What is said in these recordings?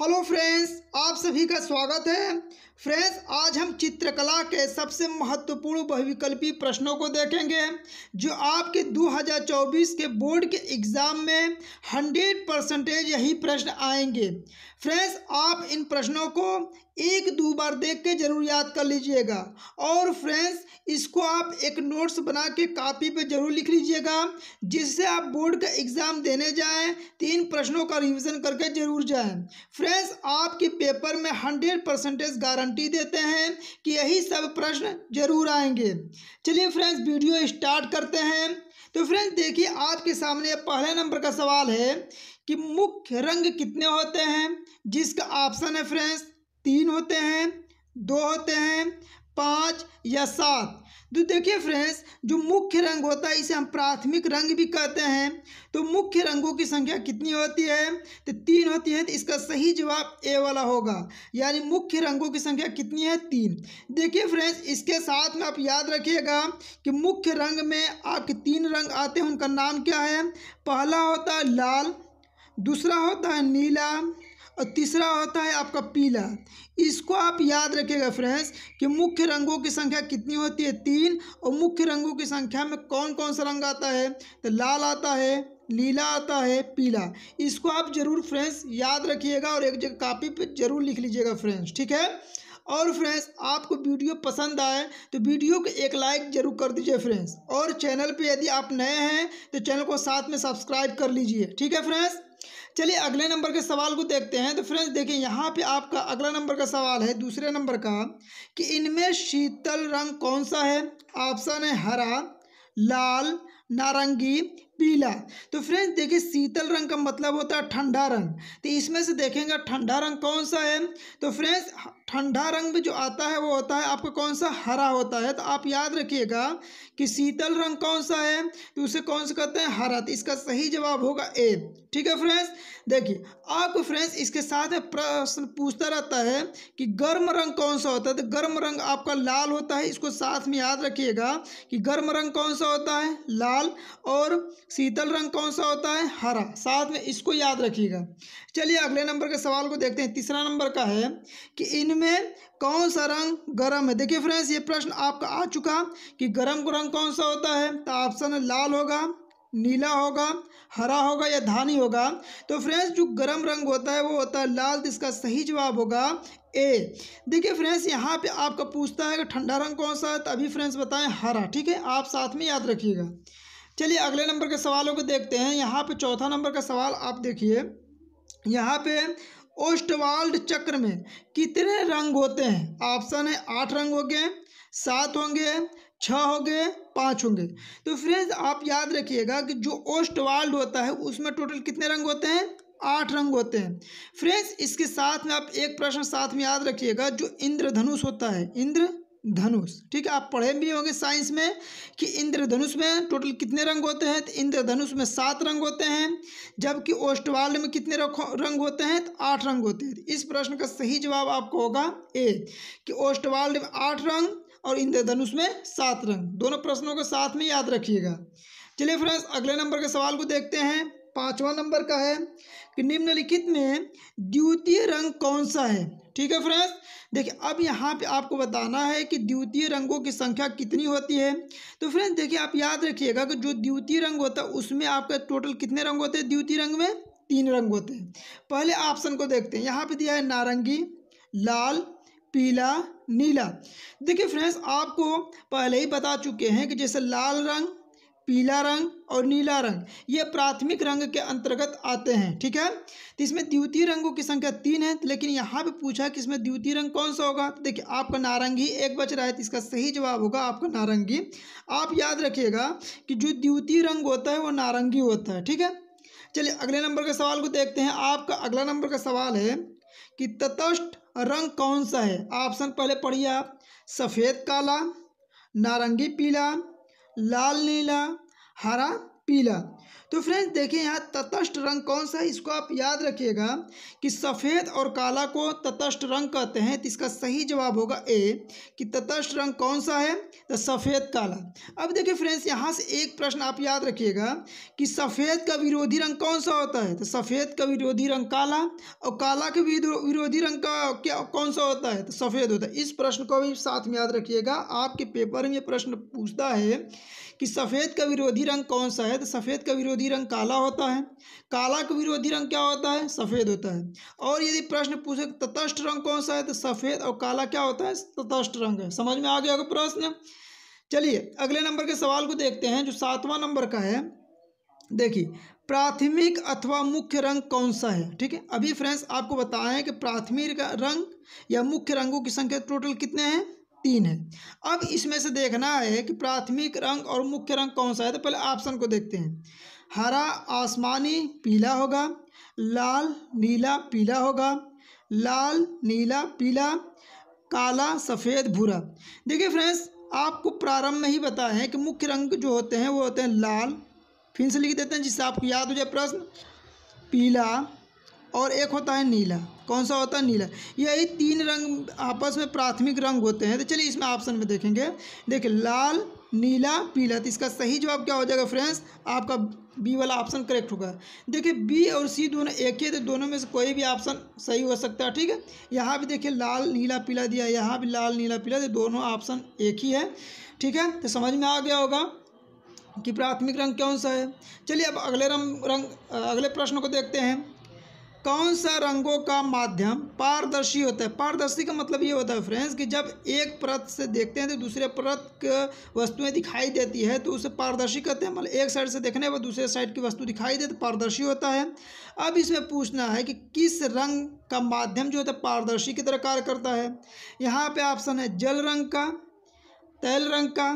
hello friends आप सभी का स्वागत है फ्रेंड्स आज हम चित्रकला के सबसे महत्वपूर्ण बहुविकल्पी प्रश्नों को देखेंगे जो आपके 2024 के बोर्ड के एग्ज़ाम में 100 परसेंटेज यही प्रश्न आएंगे फ्रेंड्स आप इन प्रश्नों को एक दो बार देख के ज़रूर याद कर लीजिएगा और फ्रेंड्स इसको आप एक नोट्स बना के कापी पे ज़रूर लिख लीजिएगा जिससे आप बोर्ड का एग्ज़ाम देने जाएं तीन प्रश्नों का रिवीजन करके ज़रूर जाएं फ्रेंड्स आपके पेपर में हंड्रेड परसेंटेज गारंटी देते हैं कि यही सब प्रश्न ज़रूर आएंगे चलिए फ्रेंड्स वीडियो स्टार्ट करते हैं तो फ्रेंड्स देखिए आपके सामने पहले नंबर का सवाल है कि मुख्य रंग कितने होते हैं जिसका ऑप्शन है फ्रेंड्स तीन होते हैं दो होते हैं पाँच या सात तो देखिए फ्रेंड्स जो मुख्य रंग होता है इसे हम प्राथमिक रंग भी कहते हैं तो मुख्य रंगों की संख्या कितनी होती है तो तीन होती है तो इसका सही जवाब ए वाला होगा यानी मुख्य रंगों की संख्या कितनी है तीन देखिए फ्रेंड्स इसके साथ में आप याद रखिएगा कि मुख्य रंग में आपके तीन रंग आते हैं उनका नाम क्या है पहला होता है लाल दूसरा होता है नीला और तीसरा होता है आपका पीला इसको आप याद रखिएगा फ्रेंड्स कि मुख्य रंगों की संख्या कितनी होती है तीन और मुख्य रंगों की संख्या में कौन कौन सा रंग आता है तो लाल आता है नीला आता है पीला इसको आप जरूर फ्रेंड्स याद रखिएगा और एक जगह कापी पर जरूर लिख लीजिएगा फ्रेंड्स ठीक है और फ्रेंड्स आपको वीडियो पसंद आए तो वीडियो को एक लाइक जरूर कर दीजिए फ्रेंड्स और चैनल पे यदि आप नए हैं तो चैनल को साथ में सब्सक्राइब कर लीजिए ठीक है फ्रेंड्स चलिए अगले नंबर के सवाल को देखते हैं तो फ्रेंड्स देखिए यहाँ पे आपका अगला नंबर का सवाल है दूसरे नंबर का कि इनमें शीतल रंग कौन सा है ऑप्शन है हरा लाल नारंगी पीला तो फ्रेंड्स देखिए शीतल रंग का मतलब होता है ठंडा रंग तो इसमें से देखेंगे ठंडा रंग कौन सा है तो फ्रेंड्स ठंडा रंग में जो आता है वो होता है आपका कौन सा हरा होता है तो आप याद रखिएगा कि शीतल रंग कौन सा है तो उसे कौन सा कहते हैं हरा तो इसका सही जवाब होगा ए ठीक है फ्रेंड्स देखिए आपको फ्रेंड्स इसके साथ प्रश्न पूछता रहता है कि गर्म रंग कौन सा होता है तो गर्म रंग आपका लाल होता है इसको साथ में याद रखिएगा कि गर्म रंग कौन सा होता है लाल और शीतल रंग कौन सा होता है हरा साथ में इसको याद रखिएगा चलिए अगले नंबर के सवाल को देखते हैं तीसरा नंबर का है कि इनमें कौन सा रंग गर्म है देखिए फ्रेंड्स ये प्रश्न आपका आ चुका कि गर्म रंग कौन सा होता है तो ऑप्शन लाल होगा नीला होगा हरा होगा या धानी होगा तो फ्रेंड्स जो गर्म रंग होता है वो होता है लाल तो इसका सही जवाब होगा ए देखिए फ्रेंड्स यहाँ पे आपका पूछता है कि ठंडा रंग कौन सा है तो अभी फ्रेंड्स बताएं हरा ठीक है आप साथ में याद रखिएगा चलिए अगले नंबर के सवालों को देखते हैं यहाँ पे चौथा नंबर का सवाल आप देखिए यहाँ पे ओस्टवाल्ड चक्र में कितने रंग होते हैं ऑप्शन है आठ रंग हो गए सात होंगे छः हो गए पाँच होंगे तो फ्रेंड्स आप याद रखिएगा कि जो ओस्टवाल्ड होता है उसमें टोटल कितने रंग होते हैं आठ रंग होते हैं फ्रेंड्स इसके साथ में आप एक प्रश्न साथ में याद रखिएगा जो इंद्रधनुष होता है इंद्र धनुष ठीक है आप पढ़े भी होंगे साइंस में कि इंद्रधनुष में टोटल कितने रंग होते हैं तो इंद्रधनुष में सात रंग होते हैं जबकि ओस्टवाल्ड में कितने रंग होते हैं तो आठ रंग होते हैं इस प्रश्न का सही जवाब आपको होगा ए कि ओस्टवाल्ड में आठ रंग और इंद्रधनुष में सात रंग दोनों प्रश्नों को साथ में याद रखिएगा चलिए फ्रेंड्स अगले नंबर के सवाल को देखते हैं पाँचवा नंबर का है कि निम्नलिखित में द्वितीय रंग कौन सा है ठीक है फ्रेंड्स देखिए अब यहाँ पे आपको बताना है कि द्वितीय रंगों की संख्या कितनी होती है तो फ्रेंड्स देखिए आप याद रखिएगा कि जो द्वितीय रंग होता है उसमें आपका टोटल कितने रंग होते हैं द्वितीय रंग में तीन रंग होते हैं पहले ऑप्शन को देखते हैं यहाँ पे दिया है नारंगी लाल पीला नीला देखिए फ्रेंड्स आपको पहले ही बता चुके हैं कि जैसे लाल रंग पीला रंग और नीला रंग ये प्राथमिक रंग के अंतर्गत आते हैं ठीक है तो इसमें द्वितीय रंगों की संख्या तीन है लेकिन यहाँ भी पूछा कि इसमें द्वितीय रंग कौन सा होगा तो देखिए आपका नारंगी एक बच रहा है तो इसका सही जवाब होगा आपका नारंगी आप याद रखिएगा कि जो द्वितीय रंग होता है वो नारंगी होता है ठीक है चलिए अगले नंबर के सवाल को देखते हैं आपका अगला नंबर का सवाल है कि तटस्थ रंग कौन सा है ऑप्शन पहले पढ़िए आप सफ़ेद काला नारंगी पीला लाल नीला हरा पीला तो फ्रेंड्स देखें यहाँ तटस्थ रंग कौन सा है इसको आप याद रखिएगा कि सफ़ेद और काला को तटस्थ रंग कहते हैं तो इसका सही जवाब होगा ए कि तटस्थ रंग कौन सा है तो सफ़ेद काला अब देखिए फ्रेंड्स यहाँ से एक प्रश्न आप याद रखिएगा कि सफ़ेद का विरोधी रंग कौन सा होता है तो सफ़ेद का विरोधी रंग काला और काला के विरोधी रंग का क्या कौन सा होता है तो सफ़ेद होता है इस प्रश्न को भी साथ में याद रखिएगा आपके पेपर में प्रश्न पूछता है कि सफ़ेद का विरोधी रंग कौन सा है है तो सफ़ेद का विरोधी रंग काला होता है काला का विरोधी रंग क्या होता है सफ़ेद होता है और यदि प्रश्न पूछे तटस्थ रंग कौन सा है तो सफ़ेद और काला क्या होता है तटस्थ रंग है समझ में आ गया होगा प्रश्न चलिए अगले नंबर के सवाल को देखते हैं जो सातवां नंबर का है देखिए प्राथमिक अथवा मुख्य रंग कौन सा है ठीक है अभी फ्रेंड्स आपको बताएं कि प्राथमिक रंग या मुख्य रंगों की संख्या टोटल कितने हैं तीन है अब इसमें से देखना है कि प्राथमिक रंग और मुख्य रंग कौन सा है तो पहले ऑप्शन को देखते हैं हरा आसमानी पीला होगा लाल नीला पीला होगा लाल नीला पीला काला सफ़ेद भूरा देखिए फ्रेंड्स आपको प्रारंभ में ही बताए कि मुख्य रंग जो होते हैं वो होते हैं लाल फिर से लिख देते हैं जिससे आपको याद हो जाए प्रश्न पीला और एक होता है नीला कौन सा होता है नीला यही तीन रंग आपस में प्राथमिक रंग होते हैं तो चलिए इसमें ऑप्शन में देखेंगे देखिए लाल नीला पीला तो इसका सही जवाब क्या हो जाएगा फ्रेंड्स आपका बी वाला ऑप्शन करेक्ट होगा देखिए बी और सी दोनों एक ही है तो दोनों में से कोई भी ऑप्शन सही हो सकता है ठीक है यहाँ भी देखिए लाल नीला पीला दिया यहाँ भी लाल नीला पीला तो दोनों ऑप्शन एक ही है ठीक है तो समझ में आ गया होगा कि प्राथमिक रंग कौन सा है चलिए अब अगले रंग रंग अगले प्रश्न को देखते हैं कौन सा रंगों का माध्यम पारदर्शी होता है पारदर्शी का मतलब ये होता है फ्रेंड्स कि जब एक परत से देखते हैं तो दूसरे परत की वस्तुएं दिखाई देती है तो उसे पारदर्शी कहते हैं मतलब एक साइड से देखने पर दूसरे साइड की वस्तु दिखाई दे तो पारदर्शी होता है अब इसमें पूछना है कि किस रंग का माध्यम जो होता है पारदर्शी की तरह कार्य करता है यहाँ पर ऑप्शन है जल रंग का तैल रंग का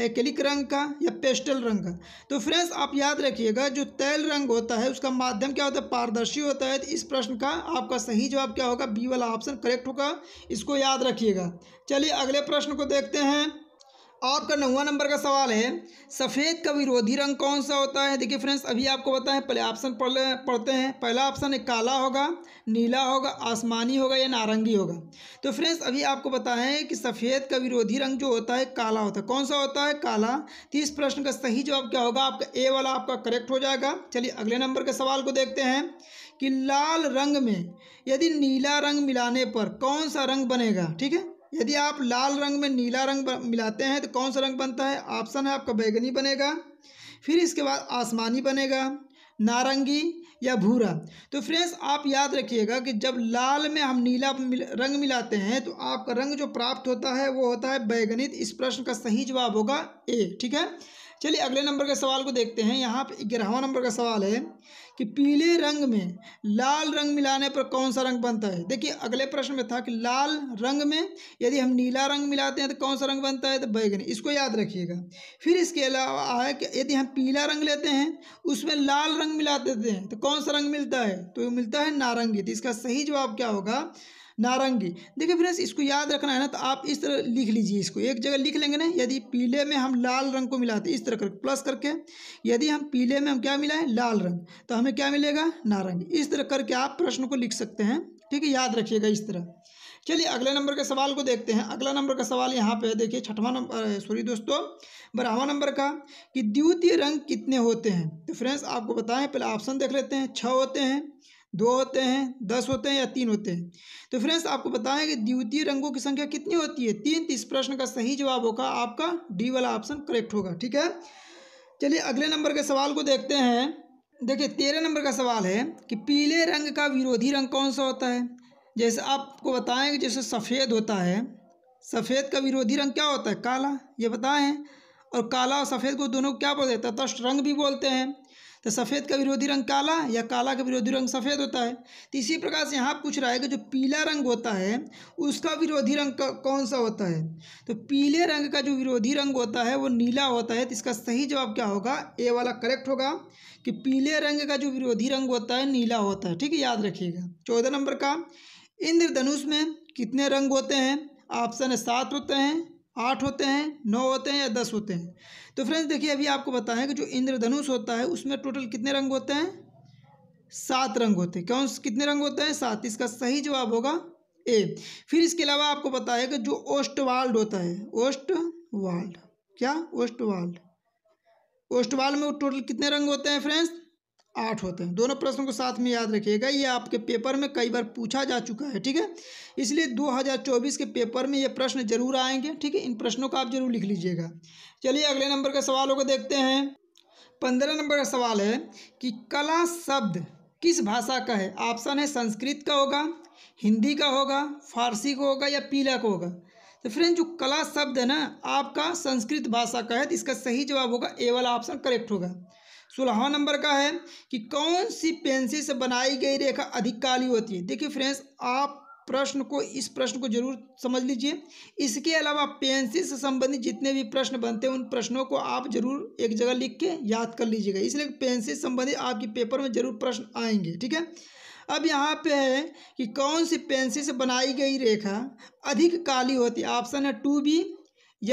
एक्लिक रंग का या पेस्टल रंग का तो फ्रेंड्स आप याद रखिएगा जो तैल रंग होता है उसका माध्यम क्या होता है पारदर्शी होता है तो इस प्रश्न का आपका सही जवाब क्या होगा बी वाला ऑप्शन करेक्ट होगा इसको याद रखिएगा चलिए अगले प्रश्न को देखते हैं आपका नौवा नंबर का सवाल है सफ़ेद का विरोधी रंग कौन सा होता है देखिए फ्रेंड्स अभी आपको बताएं पहले ऑप्शन पढ़ पढ़ते हैं पहला ऑप्शन है काला होगा नीला होगा आसमानी होगा या नारंगी होगा तो फ्रेंड्स अभी आपको बताएं कि सफ़ेद का विरोधी रंग जो होता है काला होता है कौन सा होता है काला तो इस प्रश्न का सही जवाब क्या होगा आपका ए वाला आपका करेक्ट हो जाएगा चलिए अगले नंबर के सवाल को देखते हैं कि लाल रंग में यदि नीला रंग मिलाने पर कौन सा रंग बनेगा ठीक है यदि आप लाल रंग में नीला रंग मिलाते हैं तो कौन सा रंग बनता है ऑप्शन है आपका बैगनी बनेगा फिर इसके बाद आसमानी बनेगा नारंगी या भूरा तो फ्रेंड्स आप याद रखिएगा कि जब लाल में हम नीला रंग मिलाते हैं तो आपका रंग जो प्राप्त होता है वो होता है बैगनित तो इस प्रश्न का सही जवाब होगा ए ठीक है चलिए अगले नंबर के सवाल को देखते हैं यहाँ पे ग्यारहवा नंबर का सवाल है कि पीले रंग में लाल रंग मिलाने पर कौन सा रंग बनता है देखिए अगले प्रश्न में था कि लाल रंग में यदि हम नीला रंग मिलाते हैं तो कौन सा रंग बनता है तो बैगनी इसको याद रखिएगा फिर इसके अलावा है कि यदि हम पीला रंग लेते हैं उसमें लाल रंग मिला देते हैं तो कौन सा रंग मिलता है तो मिलता है नारंगी तो इसका सही जवाब क्या होगा नारंगी देखिए फ्रेंड्स इसको याद रखना है ना तो आप इस तरह लिख लीजिए इसको एक जगह लिख लेंगे ना यदि पीले में हम लाल रंग को मिलाते इस तरह कर प्लस करके यदि हम पीले में हम क्या मिलाएं लाल रंग तो हमें क्या मिलेगा नारंगी इस तरह करके आप प्रश्न को लिख सकते हैं ठीक है याद रखिएगा इस तरह चलिए अगले नंबर के सवाल को देखते हैं अगला नंबर का सवाल यहाँ पे देखिए छठवा नंबर सॉरी दोस्तों बारहवा नंबर का कि द्वितीय रंग कितने होते हैं तो फ्रेंड्स आपको बताएं पहले ऑप्शन देख लेते हैं छः होते हैं दो होते हैं दस होते हैं या तीन होते हैं तो फ्रेंड्स आपको बताएं कि द्वितीय रंगों की संख्या कितनी होती है तीन इस प्रश्न का सही जवाब होगा आपका डी वाला ऑप्शन करेक्ट होगा ठीक है चलिए अगले नंबर के सवाल को देखते हैं देखिए तेरह नंबर का सवाल है कि पीले रंग का विरोधी रंग कौन सा होता है जैसे आपको बताएं कि जैसे सफ़ेद होता है सफ़ेद का विरोधी रंग क्या होता है काला ये बताएं और काला और सफ़ेद को दोनों क्या बोलते हैं तो रंग भी बोलते हैं तो सफ़ेद का विरोधी रंग काला या काला का विरोधी रंग सफ़ेद होता है तो इसी प्रकार से यहाँ पूछ रहा है कि जो पीला रंग होता है उसका विरोधी रंग कौन सा होता है तो पीले रंग का जो विरोधी रंग होता है वो नीला होता है तो इसका सही जवाब क्या होगा ए वाला करेक्ट होगा कि पीले रंग का जो विरोधी रंग होता है नीला होता है ठीक है याद रखिएगा चौदह नंबर का इंद्रधनुष में कितने रंग होते हैं ऑप्शन सात होते हैं आठ होते हैं नौ होते हैं या दस होते हैं तो फ्रेंड्स देखिए अभी आपको बताएं कि जो इंद्रधनुष होता है उसमें टोटल कितने रंग होते हैं सात रंग होते हैं कौन कितने रंग होते हैं सात इसका सही जवाब होगा ए फिर इसके अलावा आपको बताया कि जो ओस्टवाल्ड होता है ओस्टवाल्ड क्या ओस्टवाल्ड ओस्टवाल्ड में टोटल कितने रंग होते हैं फ्रेंड्स आठ होते हैं दोनों प्रश्नों को साथ में याद रखिएगा ये आपके पेपर में कई बार पूछा जा चुका है ठीक है इसलिए 2024 के पेपर में ये प्रश्न जरूर आएंगे ठीक है इन प्रश्नों का आप जरूर लिख लीजिएगा चलिए अगले नंबर का सवालों को देखते हैं पंद्रह नंबर का सवाल है कि कला शब्द किस भाषा का है ऑप्शन है संस्कृत का होगा हिंदी का होगा फारसी का होगा या पीला का होगा तो फ्रेंड जो कला शब्द है ना आपका संस्कृत भाषा का है तो इसका सही जवाब होगा ए वाला ऑप्शन करेक्ट होगा सोलहवा हाँ नंबर का है कि कौन सी पेंसिल से बनाई गई रेखा अधिक काली होती है देखिए फ्रेंड्स आप प्रश्न को इस प्रश्न को जरूर समझ लीजिए इसके अलावा पेंसिल से संबंधित जितने भी प्रश्न बनते हैं उन प्रश्नों को आप जरूर एक जगह लिख के याद कर लीजिएगा इसलिए पेंसिल संबंधित आपके पेपर में जरूर प्रश्न आएंगे ठीक है अब यहाँ पे है कि कौन सी पेंसिल से बनाई गई रेखा अधिक काली होती है ऑप्शन है two B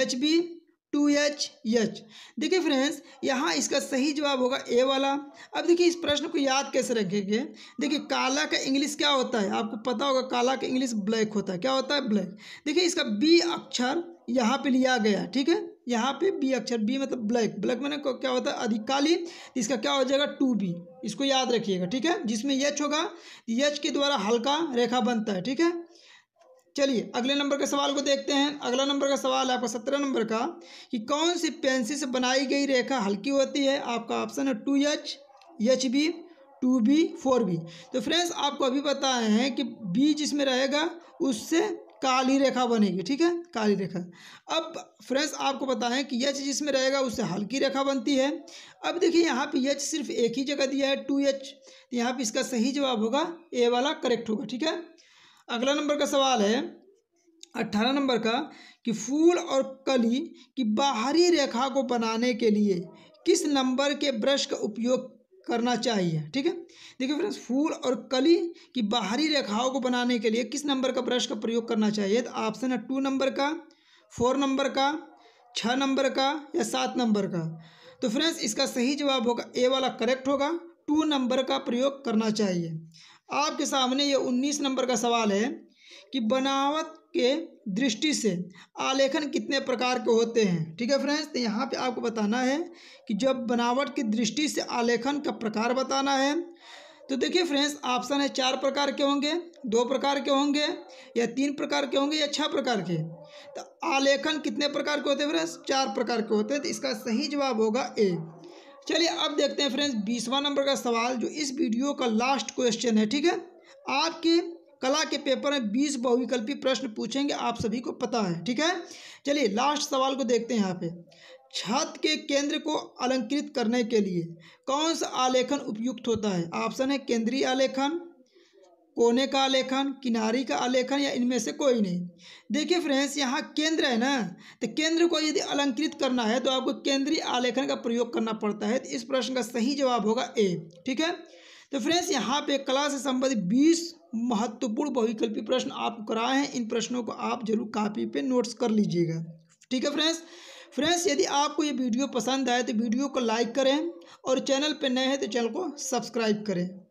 H B two H H देखिए फ्रेंड्स यहाँ इसका सही जवाब होगा ए वाला अब देखिए इस प्रश्न को याद कैसे रखेंगे देखिए काला का इंग्लिश क्या होता है आपको पता होगा काला का इंग्लिश ब्लैक होता है क्या होता है ब्लैक देखिए इसका बी अक्षर यहाँ पे लिया गया ठीक है यहाँ पे बी अक्षर बी मतलब ब्लैक ब्लैक मैंने क्या होता है अधिकाली इसका क्या हो जाएगा टू बी इसको याद रखिएगा ठीक है जिसमें यच होगा यच के द्वारा हल्का रेखा बनता है ठीक है चलिए अगले नंबर के सवाल को देखते हैं अगला नंबर का सवाल है आपका सत्रह नंबर का कि कौन सी पेंसिल से बनाई गई रेखा हल्की होती है आपका ऑप्शन है two H H B two B four B तो फ्रेंड्स आपको अभी बताए हैं कि बी जिसमें रहेगा उससे काली रेखा बनेगी ठीक है काली रेखा अब फ्रेंड्स आपको बताएं कि एच जिसमें रहेगा उससे हल्की रेखा बनती है अब देखिए यहाँ पे एच सिर्फ एक ही जगह दिया है टू एच तो यहाँ पे इसका सही जवाब होगा ए वाला करेक्ट होगा ठीक है अगला नंबर का सवाल है अट्ठारह नंबर का कि फूल और कली की बाहरी रेखा को बनाने के लिए किस नंबर के ब्रश का उपयोग करना चाहिए ठीक है देखिए फ्रेंड्स फूल और कली की बाहरी रेखाओं को बनाने के लिए किस नंबर का ब्रश का प्रयोग करना चाहिए तो ऑप्शन है टू नंबर का फोर नंबर का छः नंबर का या सात नंबर का तो फ्रेंड्स इसका सही जवाब होगा ए वाला करेक्ट होगा टू नंबर का प्रयोग करना चाहिए आपके सामने ये उन्नीस नंबर का सवाल है कि बनावट के दृष्टि से आलेखन कितने प्रकार के होते हैं ठीक है फ्रेंड्स तो यहाँ पे आपको बताना है कि जब बनावट की दृष्टि से आलेखन का प्रकार बताना है तो देखिए फ्रेंड्स ऑप्शन है चार प्रकार के होंगे दो प्रकार के होंगे या तीन प्रकार के होंगे या छह प्रकार के तो आलेखन कितने प्रकार के होते हैं फ्रेंड्स चार प्रकार के होते हैं तो इसका सही जवाब होगा ए चलिए अब देखते हैं फ्रेंड्स बीसवा नंबर का सवाल जो इस वीडियो का लास्ट क्वेश्चन है ठीक है आपके कला के पेपर में बीस बहुविकल्पी प्रश्न पूछेंगे आप सभी को पता है ठीक है चलिए लास्ट सवाल को देखते हैं यहाँ पे छत के केंद्र को अलंकृत करने के लिए कौन सा आलेखन उपयुक्त होता है ऑप्शन है केंद्रीय आलेखन कोने का आलेखन किनारी का आलेखन या इनमें से कोई नहीं देखिए फ्रेंड्स यहाँ केंद्र है ना तो केंद्र को यदि अलंकृत करना है तो आपको केंद्रीय आलेखन का प्रयोग करना पड़ता है तो इस प्रश्न का सही जवाब होगा ए ठीक है तो फ्रेंड्स यहाँ पे कला से संबंधित बीस महत्वपूर्ण बहुविकल्पी प्रश्न आप कराए हैं इन प्रश्नों को आप जरूर कापी पर नोट्स कर लीजिएगा ठीक है फ्रेंड्स फ्रेंड्स यदि आपको ये वीडियो पसंद आए तो वीडियो को लाइक करें और चैनल पर नए हैं तो चैनल को सब्सक्राइब करें